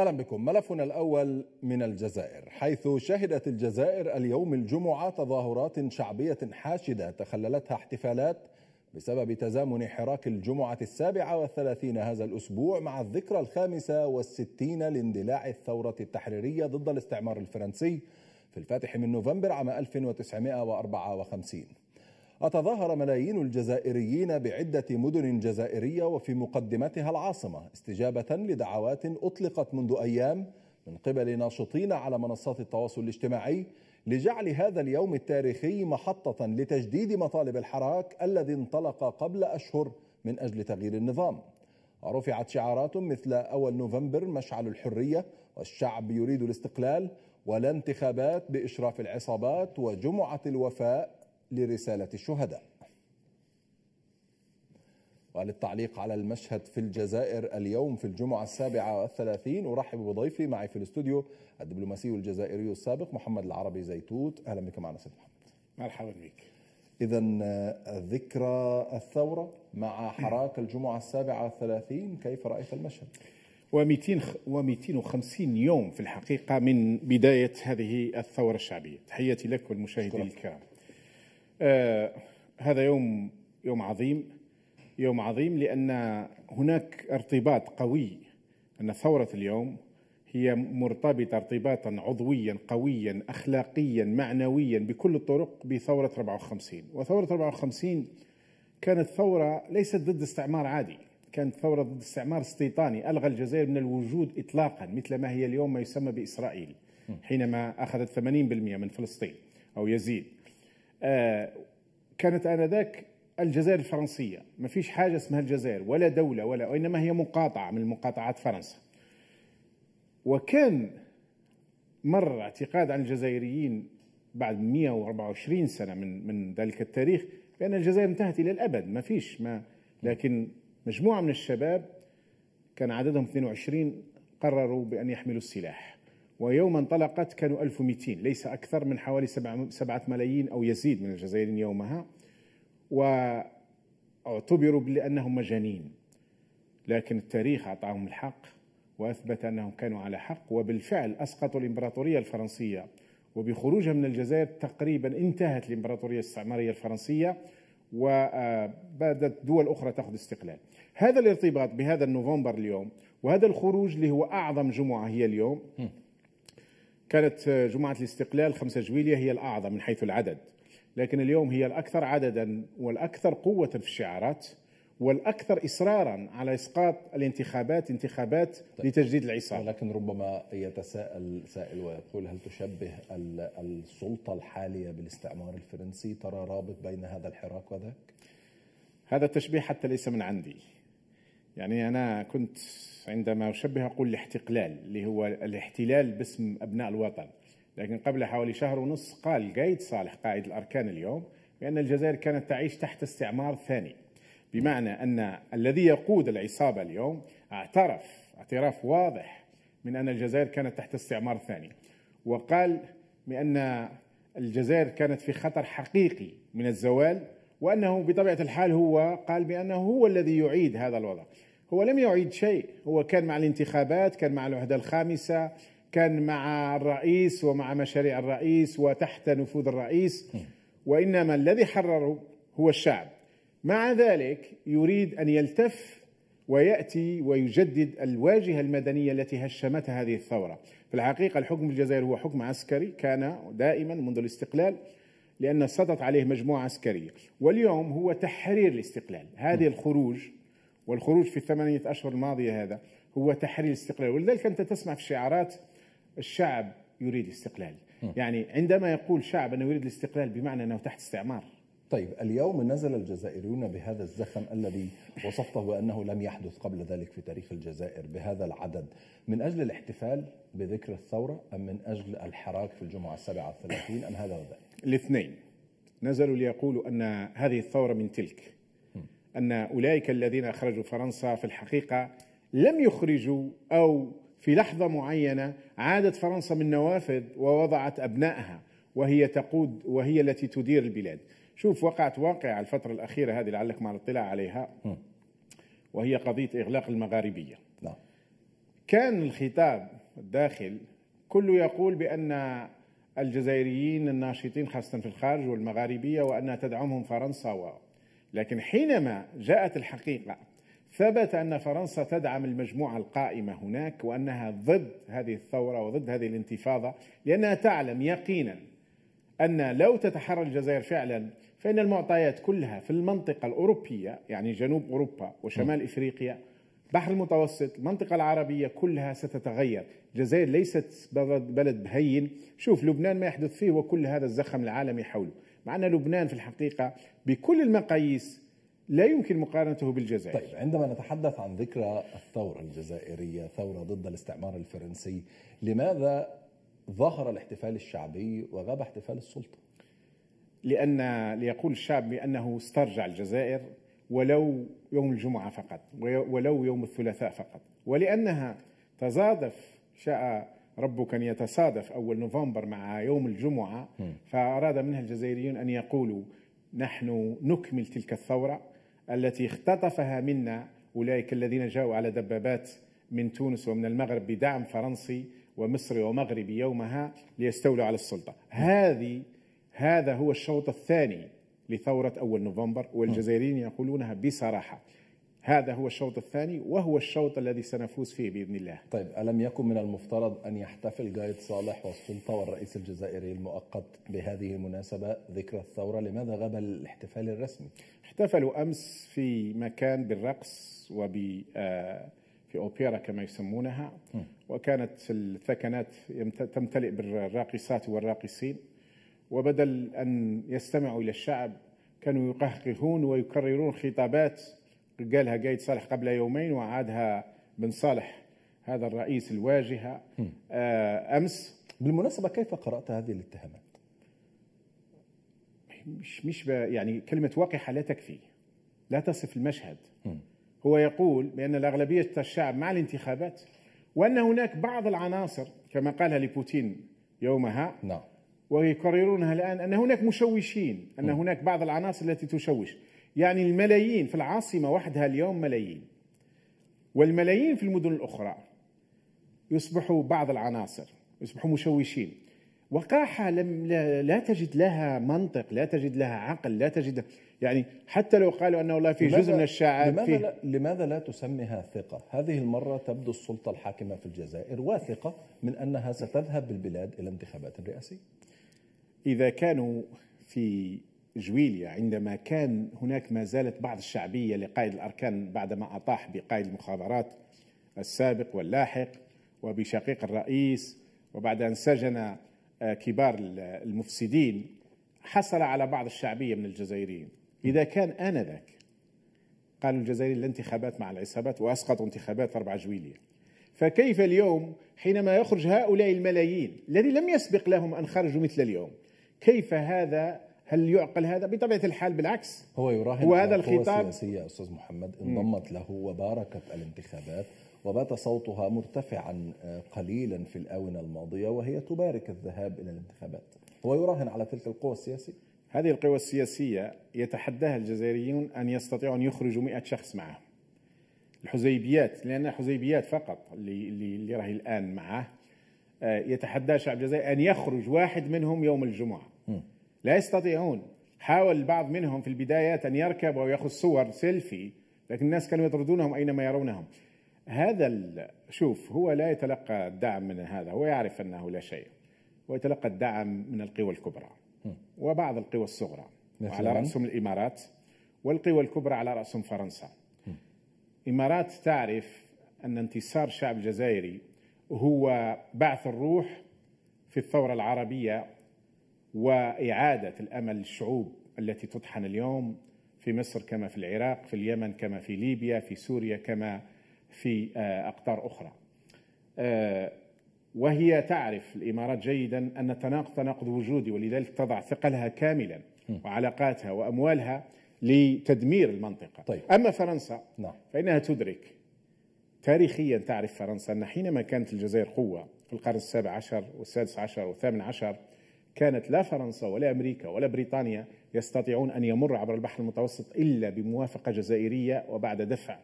اهلا بكم ملفنا الاول من الجزائر حيث شهدت الجزائر اليوم الجمعه تظاهرات شعبيه حاشده تخللتها احتفالات بسبب تزامن حراك الجمعه السابعه والثلاثين هذا الاسبوع مع الذكرى الخامسه والستين لاندلاع الثوره التحريريه ضد الاستعمار الفرنسي في الفاتح من نوفمبر عام 1954 وتظاهر ملايين الجزائريين بعدة مدن جزائرية وفي مقدمتها العاصمة استجابة لدعوات أطلقت منذ أيام من قبل ناشطين على منصات التواصل الاجتماعي لجعل هذا اليوم التاريخي محطة لتجديد مطالب الحراك الذي انطلق قبل أشهر من أجل تغيير النظام رفعت شعارات مثل أول نوفمبر مشعل الحرية والشعب يريد الاستقلال ولا انتخابات بإشراف العصابات وجمعة الوفاء لرسالة الشهداء وللتعليق على المشهد في الجزائر اليوم في الجمعة السابعة والثلاثين أرحب بضيفي معي في الاستوديو الدبلوماسي الجزائري السابق محمد العربي زيتوت أهلا بك معنا سيد محمد مرحبا بك إذا ذكرى الثورة مع حراك الجمعة السابعة والثلاثين كيف رأيت المشهد؟ و و250 يوم في الحقيقة من بداية هذه الثورة الشعبية تحياتي لك والمشاهدين الكرام آه، هذا يوم يوم عظيم يوم عظيم لأن هناك ارتباط قوي أن ثورة اليوم هي مرتبطة ارتباطا عضويا قويا أخلاقيا معنويا بكل الطرق بثورة 54 وثورة 54 كانت ثورة ليست ضد استعمار عادي كانت ثورة ضد استعمار استيطاني ألغى الجزائر من الوجود إطلاقا مثل ما هي اليوم ما يسمى بإسرائيل حينما أخذت 80% من فلسطين أو يزيد آه، كانت آنذاك الجزائر الفرنسية ما فيش حاجة اسمها الجزائر ولا دولة ولا وإنما هي مقاطعة من مقاطعات فرنسا وكان مر اعتقاد عن الجزائريين بعد 124 سنة من من ذلك التاريخ بأن الجزائر انتهت إلى الأبد ما فيش ما لكن مجموعة من الشباب كان عددهم 22 قرروا بأن يحملوا السلاح ويوم انطلقت كانوا 1200 ليس أكثر من حوالي 7 ملايين أو يزيد من الجزائريين يومها واعتبروا بأنهم مجانين لكن التاريخ أعطاهم الحق وأثبت أنهم كانوا على حق وبالفعل أسقطوا الإمبراطورية الفرنسية وبخروجها من الجزائر تقريبا انتهت الإمبراطورية الاستعمارية الفرنسية وبدت دول أخرى تأخذ استقلال هذا الارتباط بهذا النوفمبر اليوم وهذا الخروج اللي هو أعظم جمعة هي اليوم كانت جمعة الاستقلال 5 جويلية هي الأعظم من حيث العدد لكن اليوم هي الأكثر عددا والأكثر قوة في الشعارات والأكثر إصرارا على إسقاط الانتخابات انتخابات طيب. لتجديد العصابة ولكن ربما يتساءل سائل ويقول هل تشبه السلطة الحالية بالاستعمار الفرنسي ترى رابط بين هذا الحراك وذاك؟ هذا التشبيه حتى ليس من عندي يعني أنا كنت عندما أشبه أقول الاحتقلال اللي هو الاحتلال باسم أبناء الوطن لكن قبل حوالي شهر ونص قال قايد صالح قائد الأركان اليوم بأن الجزائر كانت تعيش تحت استعمار ثاني بمعنى أن الذي يقود العصابة اليوم اعترف اعتراف واضح من أن الجزائر كانت تحت استعمار ثاني وقال بأن الجزائر كانت في خطر حقيقي من الزوال وأنه بطبيعة الحال هو قال بأنه هو الذي يعيد هذا الوضع هو لم يعيد شيء هو كان مع الانتخابات كان مع الوحدة الخامسة كان مع الرئيس ومع مشاريع الرئيس وتحت نفوذ الرئيس وإنما الذي حرره هو الشعب مع ذلك يريد أن يلتف ويأتي ويجدد الواجهة المدنية التي هشمتها هذه الثورة في الحقيقة الحكم في الجزائر هو حكم عسكري كان دائما منذ الاستقلال لأن سطت عليه مجموعة عسكرية واليوم هو تحرير الاستقلال هذه نعم. الخروج والخروج في الثمانية أشهر الماضية هذا هو تحرير الاستقلال ولذلك أنت تسمع في شعارات الشعب يريد الاستقلال نعم. يعني عندما يقول شعب أنه يريد الاستقلال بمعنى أنه تحت استعمار طيب اليوم نزل الجزائريون بهذا الزخم الذي وصفته بأنه لم يحدث قبل ذلك في تاريخ الجزائر بهذا العدد من أجل الاحتفال بذكر الثورة أم من أجل الحراك في الجمعة السابعة والثلاثين أم هذا وذاك الاثنين نزلوا ليقولوا أن هذه الثورة من تلك أن أولئك الذين أخرجوا فرنسا في الحقيقة لم يخرجوا أو في لحظة معينة عادت فرنسا من نوافذ ووضعت أبنائها وهي تقود وهي التي تدير البلاد شوف وقعت واقعة الفترة الأخيرة هذه لعلكم على الاطلاع عليها وهي قضية إغلاق المغاربية نعم. كان الخطاب الداخل كله يقول بأن الجزائريين الناشطين خاصة في الخارج والمغاربية وأنها تدعمهم فرنسا و لكن حينما جاءت الحقيقة ثبت أن فرنسا تدعم المجموعة القائمة هناك وأنها ضد هذه الثورة وضد هذه الانتفاضة لأنها تعلم يقينا أن لو تتحرر الجزائر فعلا فإن المعطيات كلها في المنطقة الأوروبية يعني جنوب أوروبا وشمال إفريقيا بحر المتوسط المنطقة العربية كلها ستتغير الجزائر ليست بلد هين شوف لبنان ما يحدث فيه وكل هذا الزخم العالمي حوله مع أن لبنان في الحقيقة بكل المقاييس لا يمكن مقارنته بالجزائر طيب عندما نتحدث عن ذكرى الثورة الجزائرية ثورة ضد الاستعمار الفرنسي لماذا ظهر الاحتفال الشعبي وغاب احتفال السلطة؟ لأن ليقول الشعب بأنه استرجع الجزائر ولو يوم الجمعة فقط ولو يوم الثلاثاء فقط ولأنها تزادف شاء ربك أن يتصادف أول نوفمبر مع يوم الجمعة فأراد منها الجزائريون أن يقولوا نحن نكمل تلك الثورة التي اختطفها منا أولئك الذين جاءوا على دبابات من تونس ومن المغرب بدعم فرنسي ومصري ومغربي يومها ليستولوا على السلطة هذه هذا هو الشوط الثاني لثورة أول نوفمبر والجزائريين يقولونها بصراحة هذا هو الشوط الثاني وهو الشوط الذي سنفوز فيه باذن الله. طيب الم يكن من المفترض ان يحتفل جايد صالح والسلطه والرئيس الجزائري المؤقت بهذه المناسبه ذكرى الثوره، لماذا غاب الاحتفال الرسمي؟ احتفلوا امس في مكان بالرقص وب آه، في اوبيرا كما يسمونها وكانت الثكنات تمتلئ بالراقصات والراقصين وبدل ان يستمعوا الى الشعب كانوا يقهقهون ويكررون خطابات قالها قايد صالح قبل يومين وعادها بن صالح هذا الرئيس الواجهة آه، أمس بالمناسبة كيف قرأت هذه الاتهامات؟ مش مش يعني كلمة واقحة لا تكفي لا تصف المشهد هو يقول بأن الأغلبية الشعب مع الانتخابات وأن هناك بعض العناصر كما قالها لبوتين يومها نعم ويكررونها الآن أن هناك مشوشين أن هناك بعض العناصر التي تشوش يعني الملايين في العاصمة وحدها اليوم ملايين والملايين في المدن الأخرى يصبحوا بعض العناصر يصبحوا مشوشين وقاحة لم لا, تجد لها منطق لا تجد لها عقل لا تجد يعني حتى لو قالوا أنه والله في جزء من الشعب لماذا, فيه لا لماذا لا تسميها ثقة هذه المرة تبدو السلطة الحاكمة في الجزائر واثقة من أنها ستذهب بالبلاد إلى انتخابات رئاسية إذا كانوا في جويليا عندما كان هناك ما زالت بعض الشعبية لقائد الأركان بعدما أطاح بقائد المخابرات السابق واللاحق وبشقيق الرئيس وبعد أن سجن آه، كبار المفسدين حصل على بعض الشعبية من الجزائريين إذا كان آنذاك قالوا الجزائريين لا انتخابات مع العصابات وأسقطوا انتخابات أربعة جويلية فكيف اليوم حينما يخرج هؤلاء الملايين الذي لم يسبق لهم أن خرجوا مثل اليوم كيف هذا هل يعقل هذا؟ بطبيعه الحال بالعكس هو يراهن وهذا الخطاب السياسيه استاذ محمد انضمت له وباركت الانتخابات وبات صوتها مرتفعا آه، قليلا في الاونه الماضيه وهي تبارك الذهاب الى الانتخابات. هو يراهن على تلك القوى السياسيه؟ هذه القوى السياسيه يتحداها الجزائريون ان يستطيعوا ان يخرجوا 100 شخص معه الحزيبيات لان حزيبيات فقط اللي اللي, اللي راهي الان معه آه، يتحدى شعب الجزائر ان يخرج واحد منهم يوم الجمعه لا يستطيعون حاول البعض منهم في البدايات أن يركب او ياخذ صور سيلفي لكن الناس كانوا يطردونهم أينما يرونهم هذا شوف هو لا يتلقى الدعم من هذا هو يعرف أنه لا شيء هو يتلقى الدعم من القوى الكبرى وبعض القوى الصغرى على رأسهم الإمارات والقوى الكبرى على رأسهم فرنسا إمارات تعرف أن انتصار الشعب الجزائري هو بعث الروح في الثورة العربية واعاده الامل للشعوب التي تطحن اليوم في مصر كما في العراق في اليمن كما في ليبيا في سوريا كما في آه، اقطار اخرى آه، وهي تعرف الامارات جيدا ان التناقض تناقض وجودي ولذلك تضع ثقلها كاملا وعلاقاتها واموالها لتدمير المنطقه طيب. اما فرنسا نعم. فانها تدرك تاريخيا تعرف فرنسا ان حينما كانت الجزائر قوه في القرن السابع عشر والسادس عشر والثامن عشر كانت لا فرنسا ولا امريكا ولا بريطانيا يستطيعون ان يمر عبر البحر المتوسط الا بموافقه جزائريه وبعد دفع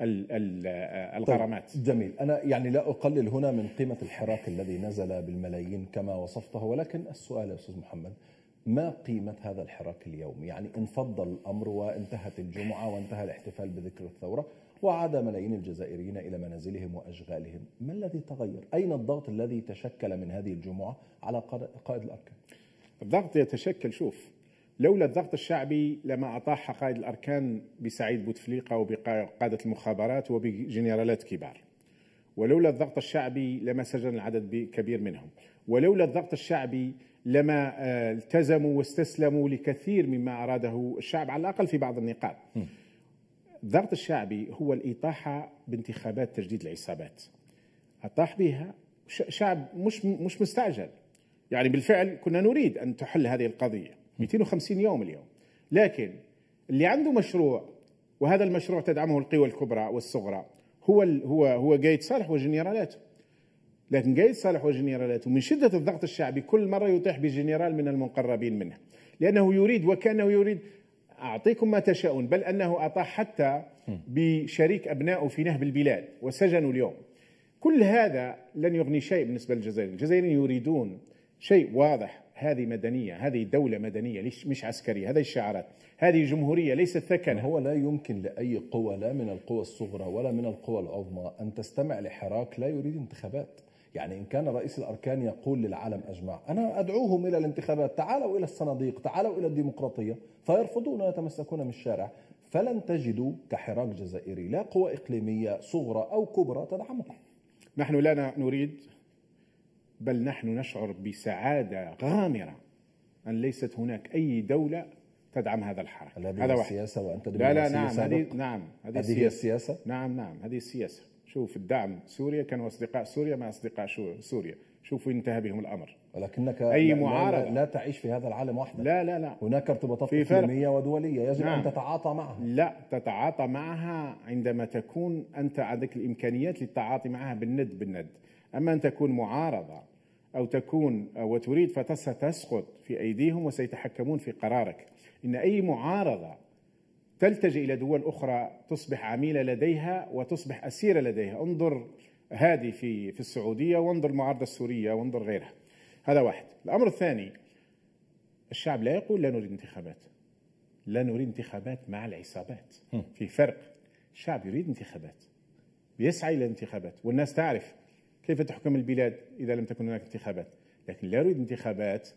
الغرامات طيب جميل انا يعني لا اقلل هنا من قيمه الحراك الذي نزل بالملايين كما وصفته ولكن السؤال يا استاذ محمد ما قيمة هذا الحراك اليوم؟ يعني انفض الأمر وانتهت الجمعة وانتهى الاحتفال بذكرى الثورة وعاد ملايين الجزائريين إلى منازلهم وأشغالهم ما الذي تغير؟ أين الضغط الذي تشكل من هذه الجمعة على قائد الأركان؟ الضغط يتشكل شوف لولا الضغط الشعبي لما أطاح قائد الأركان بسعيد بوتفليقة وبقادة المخابرات وبجنرالات كبار ولولا الضغط الشعبي لما سجن العدد كبير منهم ولولا الضغط الشعبي لما آه، التزموا واستسلموا لكثير مما أراده الشعب على الأقل في بعض النقاط الضغط الشعبي هو الإطاحة بانتخابات تجديد العصابات أطاح بها شعب مش مش مستعجل يعني بالفعل كنا نريد أن تحل هذه القضية 250 يوم اليوم لكن اللي عنده مشروع وهذا المشروع تدعمه القوى الكبرى والصغرى هو هو هو قايد صالح وجنرالاته لكن قايد صالح وجنرالاته من شده الضغط الشعبي كل مره يطيح بجنرال من المقربين منه لانه يريد وكانه يريد أعطيكم ما تشاءون بل أنه أطاح حتى بشريك أبنائه في نهب البلاد وسجنوا اليوم كل هذا لن يغني شيء بالنسبة للجزائريين الجزائريين يريدون شيء واضح هذه مدنية هذه دولة مدنية ليش مش عسكرية هذه الشعارات هذه جمهورية ليست ثكنة هو لا يمكن لأي قوة لا من القوى الصغرى ولا من القوى العظمى أن تستمع لحراك لا يريد انتخابات يعني إن كان رئيس الأركان يقول للعالم أجمع أنا أدعوهم إلى الانتخابات تعالوا إلى الصناديق تعالوا إلى الديمقراطية فيرفضون ويتمسكون الشارع فلن تجدوا كحراك جزائري لا قوى إقليمية صغرى أو كبرى تدعمكم نحن لا نريد بل نحن نشعر بسعادة غامرة أن ليست هناك أي دولة تدعم هذا الحراك هذا واحد السياسة وأنت لا لا نعم هذه نعم هذه السياسة نعم نعم هذه السياسة شوف الدعم سوريا كانوا أصدقاء سوريا مع أصدقاء سوريا شوفوا انتهى بهم الأمر ولكنك أي معارضة لا, لا تعيش في هذا العالم وحدك لا لا لا هناك ارتباطات إقليمية ودولية يجب نعم. أن تتعاطى معها لا تتعاطى معها عندما تكون أنت عندك الإمكانيات للتعاطي معها بالند بالند أما أن تكون معارضة أو تكون وتريد فتسقط في أيديهم وسيتحكمون في قرارك إن أي معارضة تلتجئ إلى دول أخرى تصبح عميلة لديها وتصبح أسيرة لديها انظر هذه في في السعودية وانظر المعارضة السورية وانظر غيرها هذا واحد الأمر الثاني الشعب لا يقول لا نريد انتخابات لا نريد انتخابات مع العصابات في فرق الشعب يريد انتخابات يسعى إلى انتخابات والناس تعرف كيف تحكم البلاد إذا لم تكن هناك انتخابات لكن لا نريد انتخابات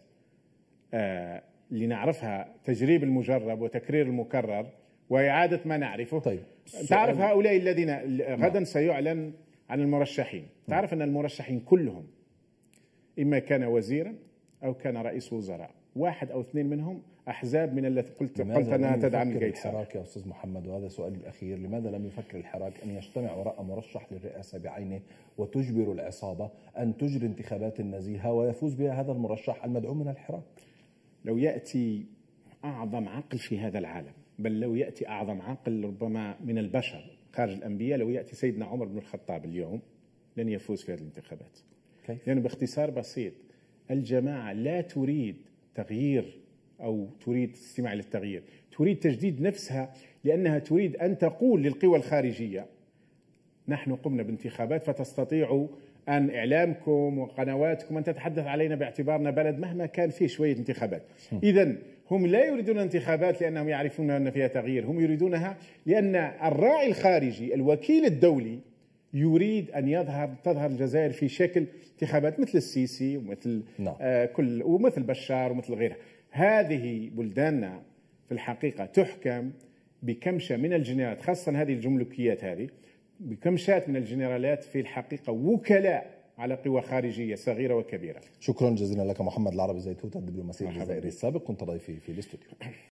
آه لنعرفها تجريب المجرب وتكرير المكرر وإعادة ما نعرفه طيب تعرف هؤلاء الذين نعم. غدا سيعلن عن المرشحين نعم. تعرف أن المرشحين كلهم إما كان وزيرا أو كان رئيس وزراء واحد أو اثنين منهم أحزاب من التي قلت قلت أنها تدعم الجيش الحراك يا أستاذ محمد وهذا سؤالي الأخير لماذا لم يفكر الحراك أن يجتمع وراء مرشح للرئاسة بعينه وتجبر العصابة أن تجري انتخابات نزيهة ويفوز بها هذا المرشح المدعوم من الحراك لو يأتي أعظم عقل في هذا العالم بل لو يأتي أعظم عاقل ربما من البشر خارج الأنبياء لو يأتي سيدنا عمر بن الخطاب اليوم لن يفوز في هذه الانتخابات كيف؟ لأنه باختصار بسيط الجماعة لا تريد تغيير أو تريد استماع للتغيير تريد تجديد نفسها لأنها تريد أن تقول للقوى الخارجية نحن قمنا بانتخابات فتستطيعوا أن إعلامكم وقنواتكم أن تتحدث علينا باعتبارنا بلد مهما كان فيه شوية انتخابات إذا هم لا يريدون انتخابات لأنهم يعرفون أن فيها تغيير هم يريدونها لأن الراعي الخارجي الوكيل الدولي يريد ان يظهر تظهر الجزائر في شكل انتخابات مثل السيسي ومثل نعم. آه كل ومثل بشار ومثل غيره هذه بلداننا في الحقيقه تحكم بكمشه من الجنرالات خاصه هذه الجملكيات هذه بكمشات من الجنرالات في الحقيقه وكلاء على قوى خارجيه صغيره وكبيره. شكرا جزيلا لك محمد العربي زيتوت الدبلوماسي الجزائري السابق كنت ضيفي في الاستوديو.